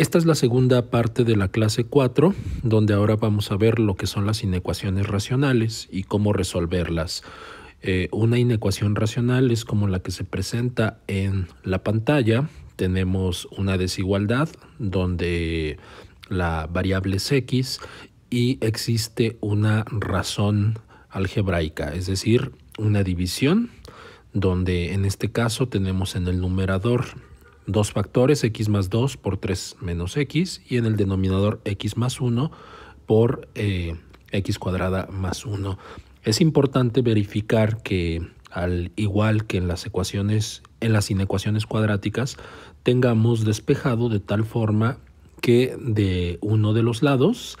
Esta es la segunda parte de la clase 4, donde ahora vamos a ver lo que son las inecuaciones racionales y cómo resolverlas. Eh, una inecuación racional es como la que se presenta en la pantalla. Tenemos una desigualdad donde la variable es x y existe una razón algebraica, es decir, una división donde en este caso tenemos en el numerador dos factores, x más 2 por 3 menos x, y en el denominador x más 1 por eh, x cuadrada más 1. Es importante verificar que al igual que en las ecuaciones, en las inecuaciones cuadráticas, tengamos despejado de tal forma que de uno de los lados,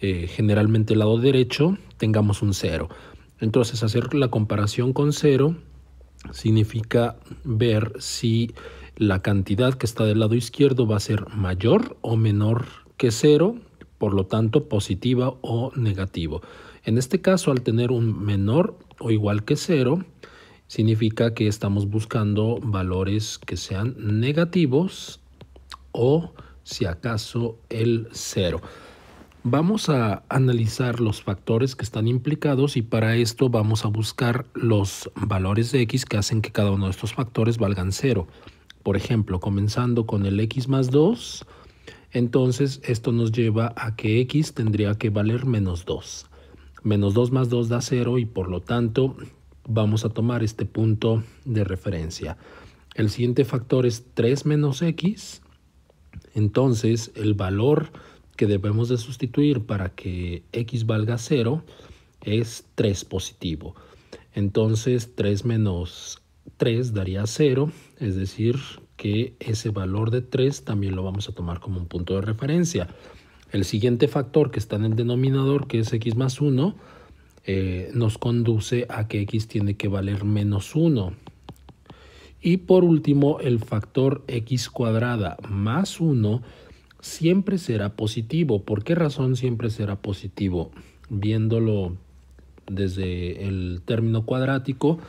eh, generalmente el lado derecho, tengamos un cero. Entonces hacer la comparación con 0. significa ver si la cantidad que está del lado izquierdo va a ser mayor o menor que cero, por lo tanto positiva o negativo. En este caso, al tener un menor o igual que cero, significa que estamos buscando valores que sean negativos o si acaso el cero. Vamos a analizar los factores que están implicados y para esto vamos a buscar los valores de x que hacen que cada uno de estos factores valgan cero. Por ejemplo, comenzando con el x más 2, entonces esto nos lleva a que x tendría que valer menos 2. Menos 2 más 2 da 0 y por lo tanto vamos a tomar este punto de referencia. El siguiente factor es 3 menos x. Entonces el valor que debemos de sustituir para que x valga 0 es 3 positivo. Entonces 3 menos 3 daría 0, es decir, que ese valor de 3 también lo vamos a tomar como un punto de referencia. El siguiente factor que está en el denominador, que es x más 1, eh, nos conduce a que x tiene que valer menos 1. Y por último, el factor x cuadrada más 1 siempre será positivo. ¿Por qué razón siempre será positivo? Viéndolo desde el término cuadrático,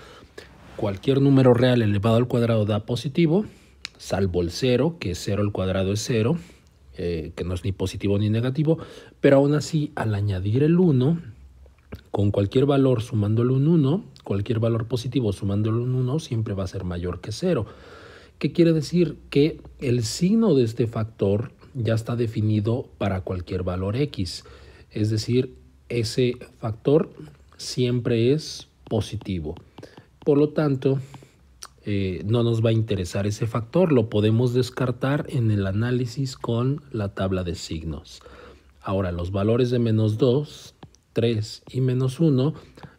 cualquier número real elevado al cuadrado da positivo, salvo el 0, que 0 al cuadrado es 0, eh, que no es ni positivo ni negativo, pero aún así al añadir el 1, con cualquier valor sumándole un 1, cualquier valor positivo sumándole un 1 siempre va a ser mayor que 0. ¿Qué quiere decir? Que el signo de este factor ya está definido para cualquier valor x, es decir, ese factor siempre es positivo. Por lo tanto, eh, no nos va a interesar ese factor, lo podemos descartar en el análisis con la tabla de signos. Ahora, los valores de menos 2, 3 y menos 1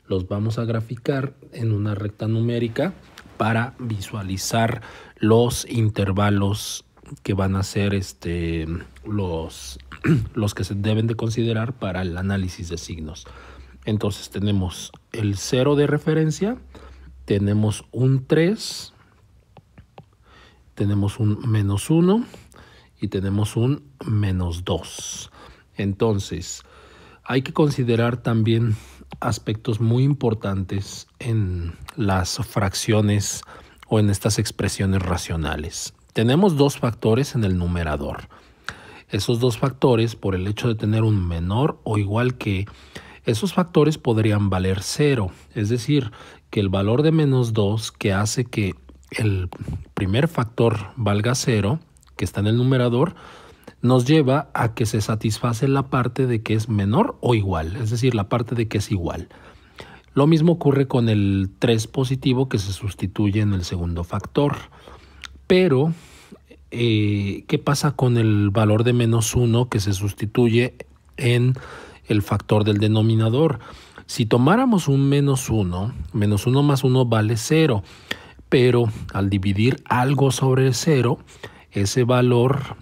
los vamos a graficar en una recta numérica para visualizar los intervalos que van a ser este, los, los que se deben de considerar para el análisis de signos. Entonces tenemos el 0 de referencia, tenemos un 3, tenemos un menos 1 y tenemos un menos 2. Entonces, hay que considerar también aspectos muy importantes en las fracciones o en estas expresiones racionales. Tenemos dos factores en el numerador. Esos dos factores, por el hecho de tener un menor o igual que, esos factores podrían valer cero, es decir, que el valor de menos 2 que hace que el primer factor valga 0, que está en el numerador, nos lleva a que se satisface la parte de que es menor o igual, es decir, la parte de que es igual. Lo mismo ocurre con el 3 positivo que se sustituye en el segundo factor. Pero, eh, ¿qué pasa con el valor de menos 1 que se sustituye en el factor del denominador? Si tomáramos un menos 1, menos 1 más 1 vale 0, pero al dividir algo sobre 0, ese valor,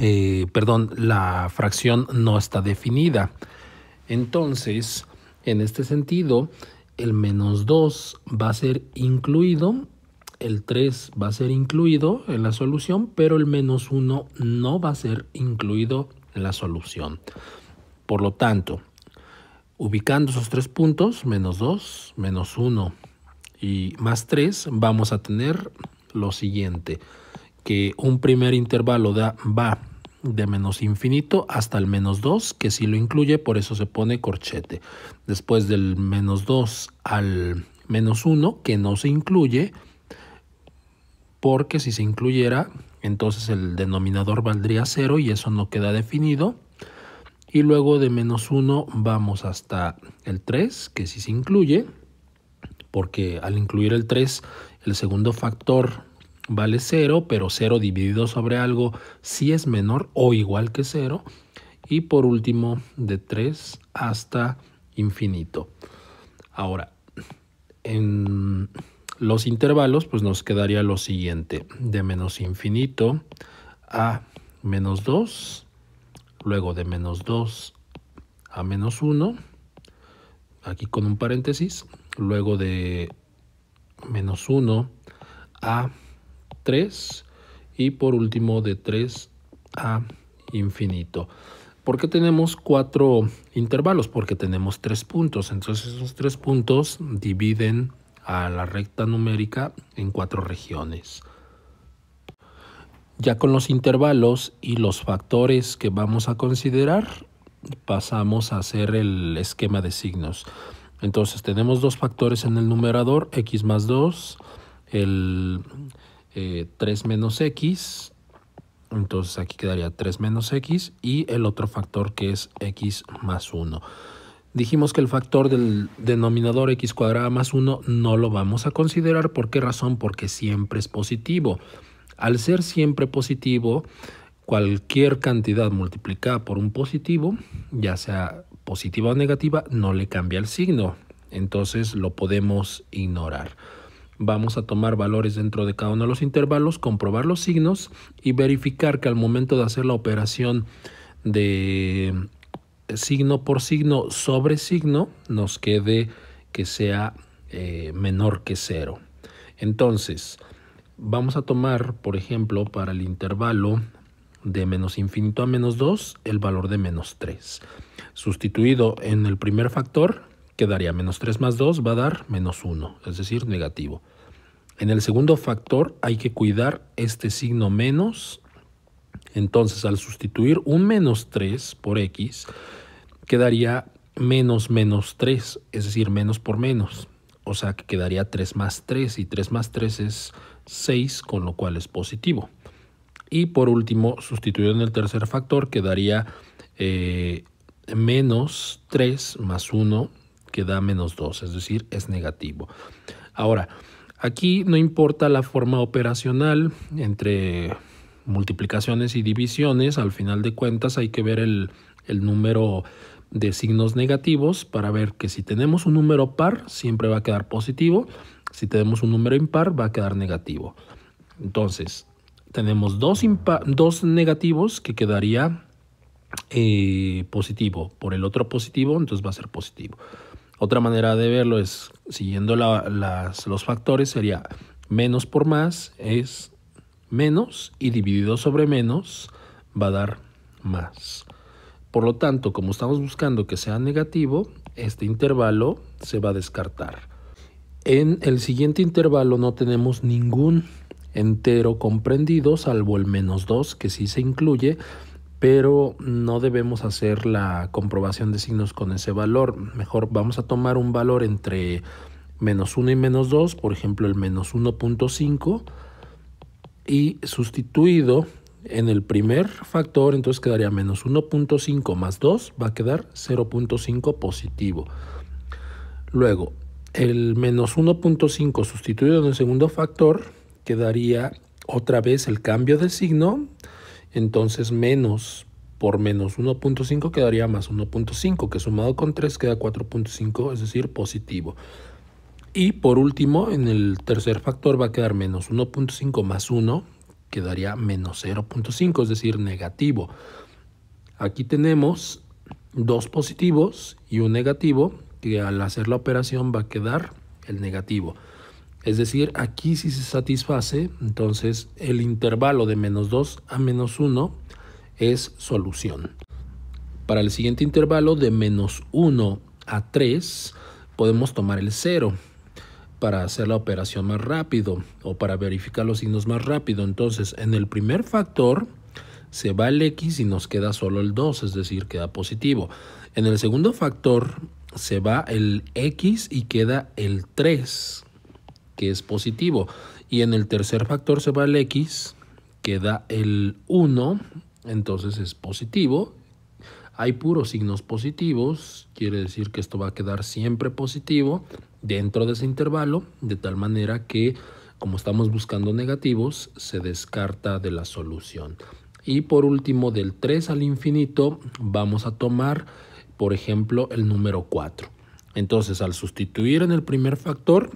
eh, perdón, la fracción no está definida. Entonces, en este sentido, el menos 2 va a ser incluido, el 3 va a ser incluido en la solución, pero el menos 1 no va a ser incluido en la solución. Por lo tanto, Ubicando esos tres puntos, menos 2, menos 1 y más 3, vamos a tener lo siguiente, que un primer intervalo da, va de menos infinito hasta el menos 2, que si lo incluye, por eso se pone corchete. Después del menos 2 al menos 1, que no se incluye, porque si se incluyera, entonces el denominador valdría 0 y eso no queda definido y luego de menos 1 vamos hasta el 3, que sí se incluye, porque al incluir el 3, el segundo factor vale 0, pero 0 dividido sobre algo sí es menor o igual que 0. Y por último, de 3 hasta infinito. Ahora, en los intervalos, pues nos quedaría lo siguiente, de menos infinito a menos 2 luego de menos 2 a menos 1, aquí con un paréntesis, luego de menos 1 a 3 y por último de 3 a infinito. ¿Por qué tenemos cuatro intervalos? Porque tenemos tres puntos. Entonces esos tres puntos dividen a la recta numérica en cuatro regiones. Ya con los intervalos y los factores que vamos a considerar, pasamos a hacer el esquema de signos. Entonces tenemos dos factores en el numerador, x más 2, el 3 eh, menos x, entonces aquí quedaría 3 menos x y el otro factor que es x más 1. Dijimos que el factor del denominador x cuadrada más 1 no lo vamos a considerar. ¿Por qué razón? Porque siempre es positivo. Al ser siempre positivo, cualquier cantidad multiplicada por un positivo, ya sea positiva o negativa, no le cambia el signo. Entonces lo podemos ignorar. Vamos a tomar valores dentro de cada uno de los intervalos, comprobar los signos y verificar que al momento de hacer la operación de signo por signo sobre signo nos quede que sea eh, menor que cero. Entonces, Vamos a tomar, por ejemplo, para el intervalo de menos infinito a menos 2, el valor de menos 3. Sustituido en el primer factor, quedaría menos 3 más 2 va a dar menos 1, es decir, negativo. En el segundo factor hay que cuidar este signo menos. Entonces, al sustituir un menos 3 por x, quedaría menos menos 3, es decir, menos por menos. O sea, que quedaría 3 más 3 y 3 más 3 es 6, con lo cual es positivo. Y por último, sustituyendo el tercer factor, quedaría eh, menos 3 más 1, que da menos 2, es decir, es negativo. Ahora, aquí no importa la forma operacional entre multiplicaciones y divisiones, al final de cuentas hay que ver el, el número de signos negativos para ver que si tenemos un número par siempre va a quedar positivo si tenemos un número impar, va a quedar negativo. Entonces, tenemos dos, dos negativos que quedaría eh, positivo. Por el otro positivo, entonces va a ser positivo. Otra manera de verlo es, siguiendo los factores, sería menos por más es menos y dividido sobre menos va a dar más. Por lo tanto, como estamos buscando que sea negativo, este intervalo se va a descartar. En el siguiente intervalo no tenemos ningún entero comprendido, salvo el menos 2 que sí se incluye, pero no debemos hacer la comprobación de signos con ese valor. Mejor vamos a tomar un valor entre menos 1 y menos 2, por ejemplo el menos 1.5, y sustituido en el primer factor, entonces quedaría menos 1.5 más 2, va a quedar 0.5 positivo. Luego, el menos 1.5 sustituido en el segundo factor quedaría otra vez el cambio de signo, entonces menos por menos 1.5 quedaría más 1.5, que sumado con 3 queda 4.5, es decir, positivo. Y por último, en el tercer factor va a quedar menos 1.5 más 1, quedaría menos 0.5, es decir, negativo. Aquí tenemos dos positivos y un negativo, que al hacer la operación va a quedar el negativo. Es decir, aquí si se satisface, entonces el intervalo de menos 2 a menos 1 es solución. Para el siguiente intervalo de menos 1 a 3 podemos tomar el 0 para hacer la operación más rápido o para verificar los signos más rápido. Entonces, en el primer factor se va el x y nos queda solo el 2, es decir, queda positivo. En el segundo factor se va el X y queda el 3, que es positivo. Y en el tercer factor se va el X, queda el 1, entonces es positivo. Hay puros signos positivos, quiere decir que esto va a quedar siempre positivo dentro de ese intervalo, de tal manera que como estamos buscando negativos, se descarta de la solución. Y por último, del 3 al infinito, vamos a tomar por ejemplo, el número 4. Entonces, al sustituir en el primer factor,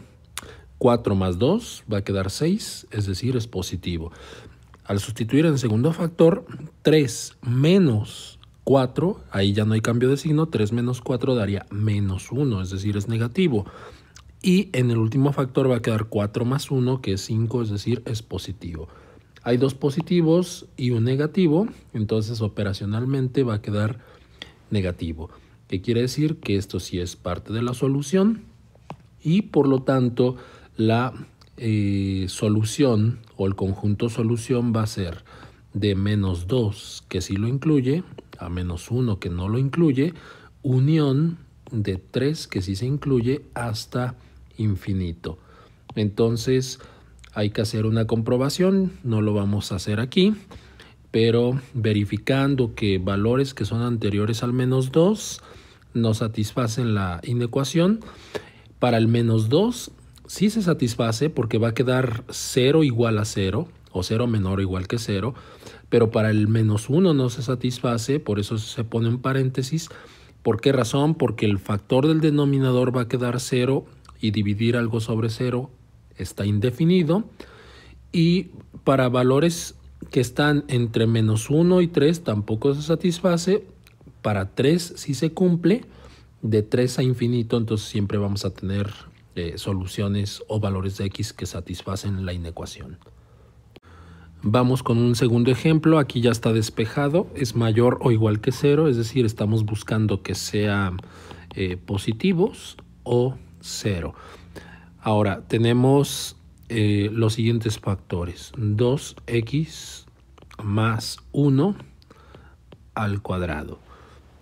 4 más 2 va a quedar 6, es decir, es positivo. Al sustituir en el segundo factor, 3 menos 4, ahí ya no hay cambio de signo, 3 menos 4 daría menos 1, es decir, es negativo. Y en el último factor va a quedar 4 más 1, que es 5, es decir, es positivo. Hay dos positivos y un negativo, entonces operacionalmente va a quedar negativo, que quiere decir que esto sí es parte de la solución y por lo tanto la eh, solución o el conjunto solución va a ser de menos 2 que sí lo incluye, a menos 1 que no lo incluye, unión de 3 que sí se incluye hasta infinito. Entonces hay que hacer una comprobación, no lo vamos a hacer aquí pero verificando que valores que son anteriores al menos 2 no satisfacen la inecuación. Para el menos 2 sí se satisface porque va a quedar 0 igual a 0 o 0 menor igual que 0, pero para el menos 1 no se satisface, por eso se pone un paréntesis. ¿Por qué razón? Porque el factor del denominador va a quedar 0 y dividir algo sobre 0 está indefinido. Y para valores que están entre menos 1 y 3 tampoco se satisface. Para 3 si se cumple. De 3 a infinito, entonces siempre vamos a tener eh, soluciones o valores de x que satisfacen la inecuación. Vamos con un segundo ejemplo. Aquí ya está despejado. Es mayor o igual que 0. Es decir, estamos buscando que sean eh, positivos o 0. Ahora, tenemos eh, los siguientes factores. 2x más 1 al cuadrado.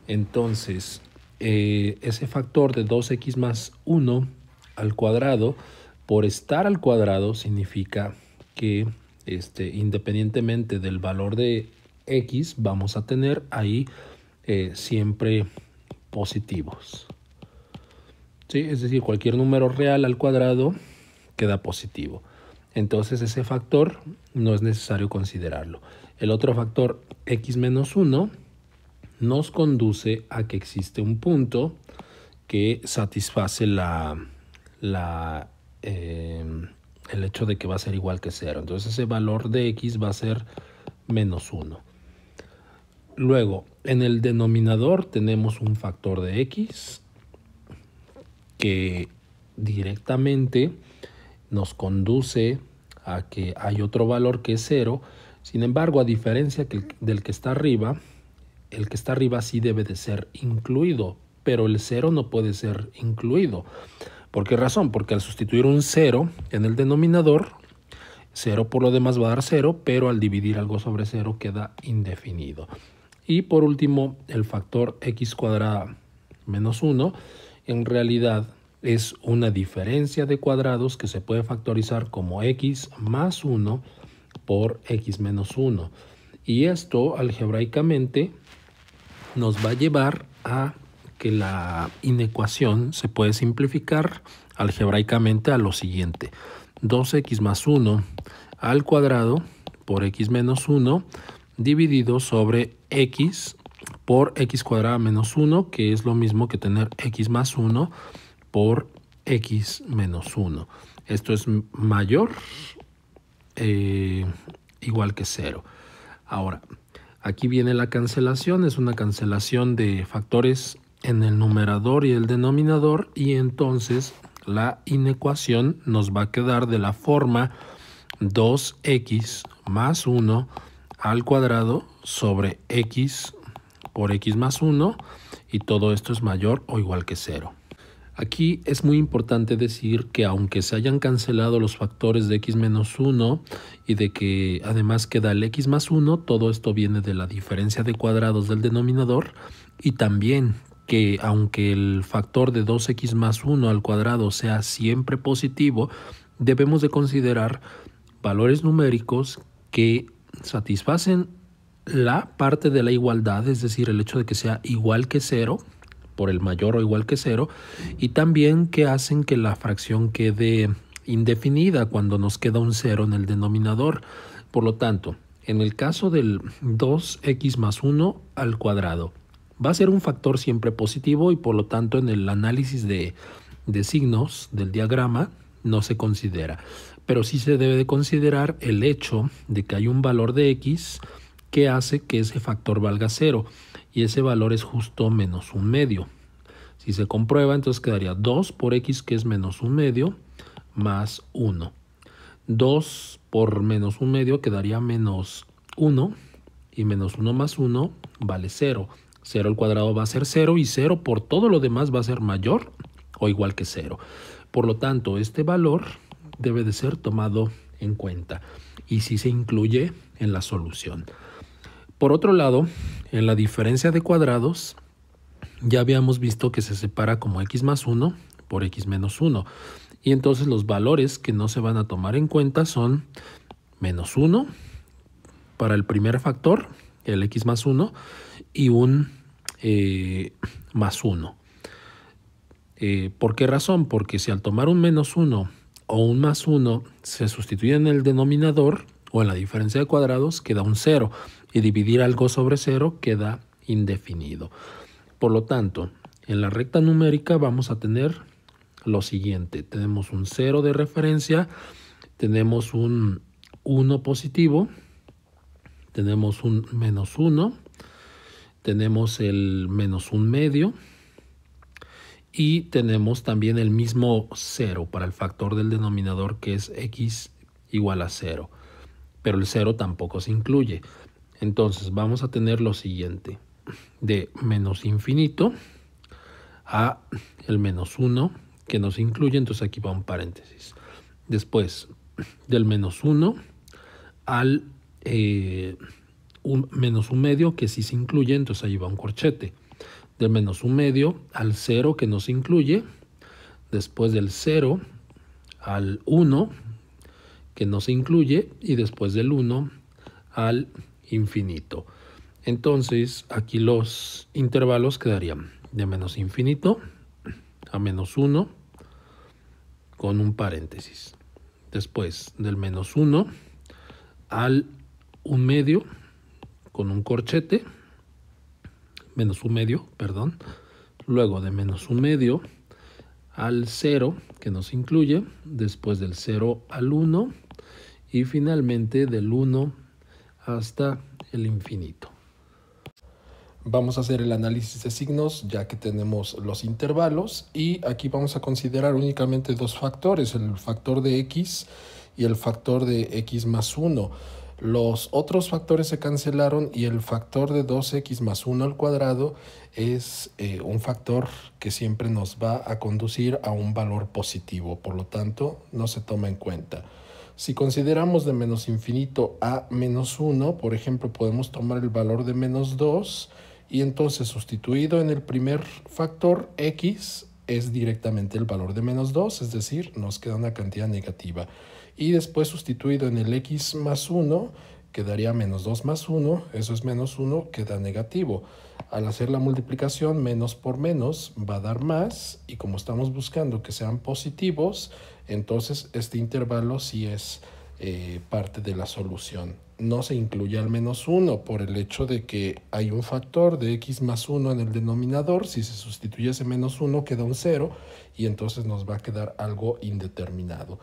Entonces, eh, ese factor de 2x más 1 al cuadrado, por estar al cuadrado, significa que este, independientemente del valor de x, vamos a tener ahí eh, siempre positivos. Es decir, cualquier número real al cuadrado queda positivo. Entonces ese factor no es necesario considerarlo. El otro factor x menos 1 nos conduce a que existe un punto que satisface la, la, eh, el hecho de que va a ser igual que 0. Entonces ese valor de x va a ser menos 1. Luego, en el denominador tenemos un factor de x que directamente nos conduce a que hay otro valor que es 0, Sin embargo, a diferencia del que está arriba, el que está arriba sí debe de ser incluido, pero el cero no puede ser incluido. ¿Por qué razón? Porque al sustituir un cero en el denominador, cero por lo demás va a dar cero, pero al dividir algo sobre cero queda indefinido. Y por último, el factor x cuadrada menos 1, en realidad es una diferencia de cuadrados que se puede factorizar como x más 1 por x menos 1. Y esto algebraicamente nos va a llevar a que la inecuación se puede simplificar algebraicamente a lo siguiente. 2x más 1 al cuadrado por x menos 1 dividido sobre x por x cuadrada menos 1, que es lo mismo que tener x más 1 por x menos 1. Esto es mayor eh, igual que 0. Ahora, aquí viene la cancelación. Es una cancelación de factores en el numerador y el denominador. Y entonces la inecuación nos va a quedar de la forma 2x más 1 al cuadrado sobre x por x más 1 y todo esto es mayor o igual que 0. Aquí es muy importante decir que aunque se hayan cancelado los factores de x menos 1 y de que además queda el x más 1, todo esto viene de la diferencia de cuadrados del denominador y también que aunque el factor de 2x más 1 al cuadrado sea siempre positivo, debemos de considerar valores numéricos que satisfacen la parte de la igualdad, es decir, el hecho de que sea igual que 0 por el mayor o igual que cero y también que hacen que la fracción quede indefinida cuando nos queda un cero en el denominador. Por lo tanto, en el caso del 2x más 1 al cuadrado, va a ser un factor siempre positivo y por lo tanto en el análisis de, signos del diagrama no se considera. Pero sí se debe de considerar el hecho de que hay un valor de x que hace que ese factor valga cero y ese valor es justo menos un medio. Si se comprueba, entonces quedaría 2 por x, que es menos un medio, más 1. 2 por menos un medio quedaría menos 1, y menos 1 más 1 vale 0. 0 al cuadrado va a ser 0, y 0 por todo lo demás va a ser mayor o igual que 0. Por lo tanto, este valor debe de ser tomado en cuenta y si se incluye en la solución. Por otro lado, en la diferencia de cuadrados, ya habíamos visto que se separa como x más 1 por x menos 1. Y entonces los valores que no se van a tomar en cuenta son menos 1 para el primer factor, el x más 1, y un eh, más 1. Eh, ¿Por qué razón? Porque si al tomar un menos 1 o un más 1 se sustituyen en el denominador, o en la diferencia de cuadrados queda un cero y dividir algo sobre cero queda indefinido. Por lo tanto, en la recta numérica vamos a tener lo siguiente. Tenemos un 0 de referencia, tenemos un 1 positivo, tenemos un menos 1, tenemos el menos 1 medio y tenemos también el mismo 0 para el factor del denominador que es x igual a 0 pero el cero tampoco se incluye. Entonces vamos a tener lo siguiente, de menos infinito a el menos 1 que nos incluye, entonces aquí va un paréntesis. Después del menos 1 al eh, un, menos un medio que sí se incluye, entonces ahí va un corchete. Del menos un medio al 0 que no se incluye, después del 0 al 1 que no se incluye, y después del 1 al infinito. Entonces, aquí los intervalos quedarían de menos infinito a menos 1 con un paréntesis. Después del menos 1 al 1 medio con un corchete, menos 1 medio, perdón. Luego de menos 1 medio al 0, que nos incluye, después del 0 al 1 y finalmente del 1 hasta el infinito. Vamos a hacer el análisis de signos ya que tenemos los intervalos y aquí vamos a considerar únicamente dos factores, el factor de x y el factor de x más 1. Los otros factores se cancelaron y el factor de 2x más 1 al cuadrado es eh, un factor que siempre nos va a conducir a un valor positivo, por lo tanto no se toma en cuenta. Si consideramos de menos infinito a menos 1, por ejemplo, podemos tomar el valor de menos 2 y entonces sustituido en el primer factor x es directamente el valor de menos 2, es decir, nos queda una cantidad negativa y después sustituido en el x más 1 quedaría menos 2 más 1, eso es menos 1, queda negativo. Al hacer la multiplicación, menos por menos va a dar más y como estamos buscando que sean positivos, entonces este intervalo sí es eh, parte de la solución. No se incluye al menos 1 por el hecho de que hay un factor de x más 1 en el denominador, si se sustituye menos 1 queda un 0 y entonces nos va a quedar algo indeterminado.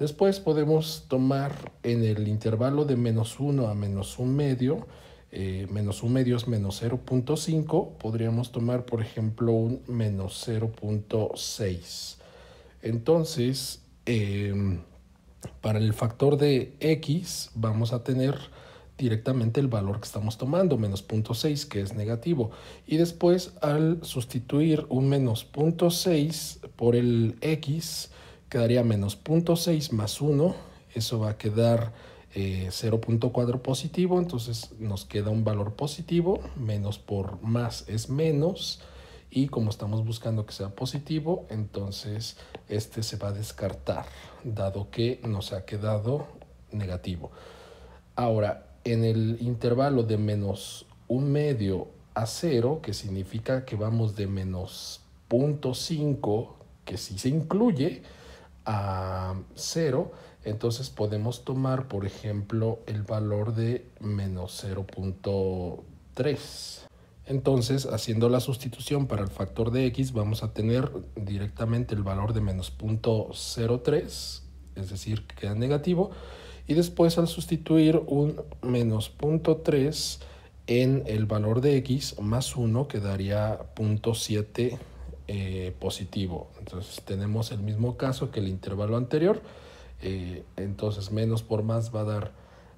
Después podemos tomar en el intervalo de menos 1 a menos 1 medio, eh, menos 1 medio es menos 0.5, podríamos tomar por ejemplo un menos 0.6. Entonces, em, para el factor de x vamos a tener directamente el valor que estamos tomando, menos 0.6, que es negativo. Y después al sustituir un menos 0.6 por el x, quedaría menos 0.6 más 1, eso va a quedar 0.4 eh, positivo, entonces nos queda un valor positivo, menos por más es menos, y como estamos buscando que sea positivo, entonces este se va a descartar, dado que nos ha quedado negativo. Ahora, en el intervalo de menos un medio a 0, que significa que vamos de menos 0.5, que si se incluye, a 0, entonces podemos tomar, por ejemplo, el valor de menos 0.3. Entonces, haciendo la sustitución para el factor de x, vamos a tener directamente el valor de menos 0.03, es decir, que queda negativo. Y después, al sustituir un menos 0.3 en el valor de x más 1, quedaría 0.7 eh, positivo. Entonces tenemos el mismo caso que el intervalo anterior. Eh, entonces menos por más va a dar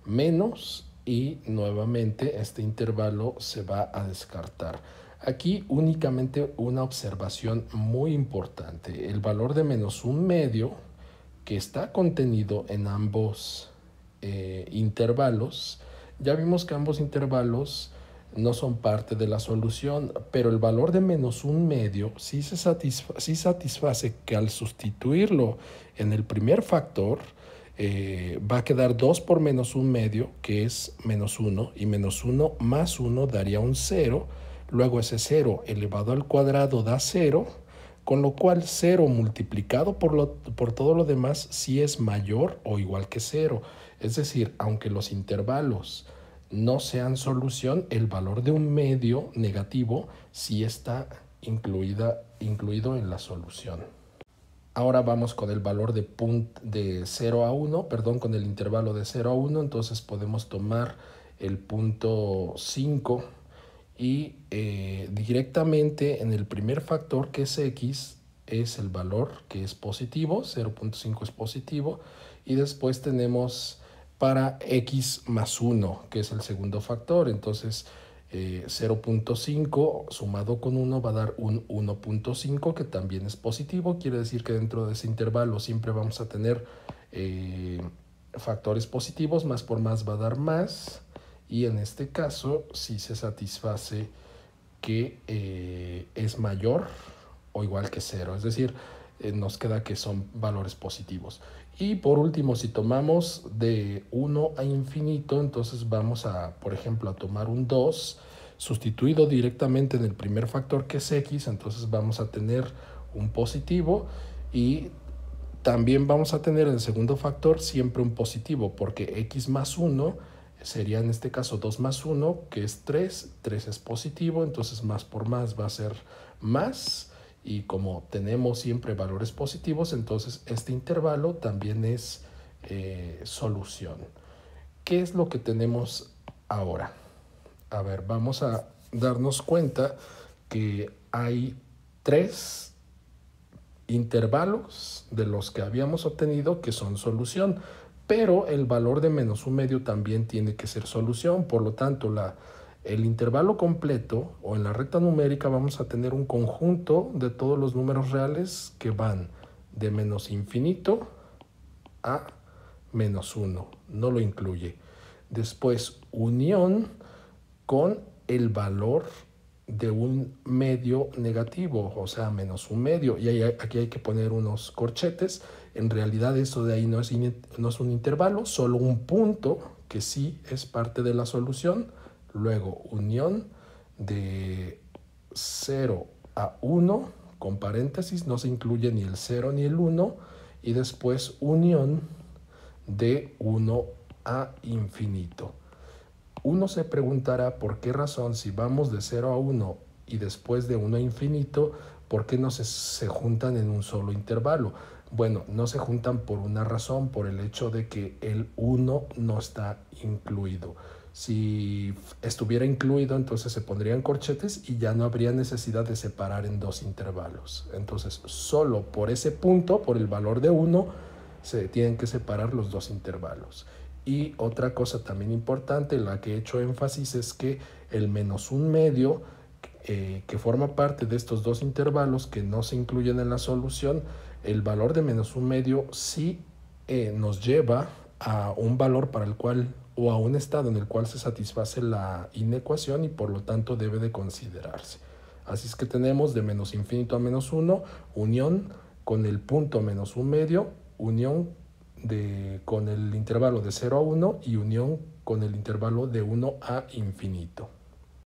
menos y nuevamente este intervalo se va a descartar. Aquí únicamente una observación muy importante. El valor de menos un medio que está contenido en ambos eh, intervalos. Ya vimos que ambos intervalos no son parte de la solución, pero el valor de menos un medio sí, se satisface que al sustituirlo en el primer factor, eh, va a quedar 2 por menos un medio, que es menos 1, y menos 1 más 1 daría un 0, luego ese 0 elevado al cuadrado da 0, con lo cual 0 multiplicado por, por todo lo demás sí es mayor o igual que 0. Es decir, aunque los intervalos no sean solución, el valor de un medio negativo si está incluida, incluido en la solución. Ahora vamos con el valor de, de 0 a 1, perdón, con el intervalo de 0 a 1, entonces podemos tomar el punto 5 y eh, directamente en el primer factor que es x es el valor que es positivo, 0.5 es positivo y después tenemos para x más 1, que es el segundo factor. Entonces, 0.5 eh, sumado con 1 va a dar un 1.5, que también es positivo. Quiere decir que dentro de ese intervalo siempre vamos a tener eh, factores positivos, más por más va a dar más. Y en este caso, si se satisface que eh, es mayor o igual que 0, es decir, nos queda que son valores positivos. Y por último, si tomamos de 1 a infinito, entonces vamos a, por ejemplo, a tomar un 2 sustituido directamente en el primer factor que es x, entonces vamos a tener un positivo y también vamos a tener en el segundo factor siempre un positivo, porque x más 1 sería en este caso 2 más 1, que es 3, 3 es positivo, entonces más por más va a ser más, y como tenemos siempre valores positivos, entonces este intervalo también es eh, solución. ¿Qué es lo que tenemos ahora? A ver, vamos a darnos cuenta que hay tres intervalos de los que habíamos obtenido que son solución, pero el valor de menos un medio también tiene que ser solución, por lo tanto la el intervalo completo o en la recta numérica vamos a tener un conjunto de todos los números reales que van de menos infinito a menos 1. No lo incluye. Después, unión con el valor de un medio negativo, o sea, menos un medio. Y aquí hay que poner unos corchetes. En realidad eso de ahí no es, no es un intervalo, solo un punto que sí es parte de la solución Luego unión de 0 a 1 con paréntesis, no se incluye ni el 0 ni el 1. Y después unión de 1 a infinito. Uno se preguntará por qué razón si vamos de 0 a 1 y después de 1 a infinito, ¿por qué no se, juntan en un solo intervalo? Bueno, no se juntan por una razón, por el hecho de que el 1 no está incluido. Si estuviera incluido, entonces se pondrían corchetes y ya no habría necesidad de separar en dos intervalos. Entonces, solo por ese punto, por el valor de 1, se tienen que separar los dos intervalos. Y otra cosa también importante, en la que he hecho énfasis, es que el menos un medio, eh, que forma parte de estos dos intervalos que no se incluyen en la solución, el valor de menos un medio sí eh, nos lleva a un valor para el cual o a un estado en el cual se satisface la inecuación y por lo tanto debe de considerarse. Así es que tenemos de menos infinito a menos 1, unión con el punto menos un medio, unión de, con el intervalo de 0 a 1 y unión con el intervalo de 1 a infinito.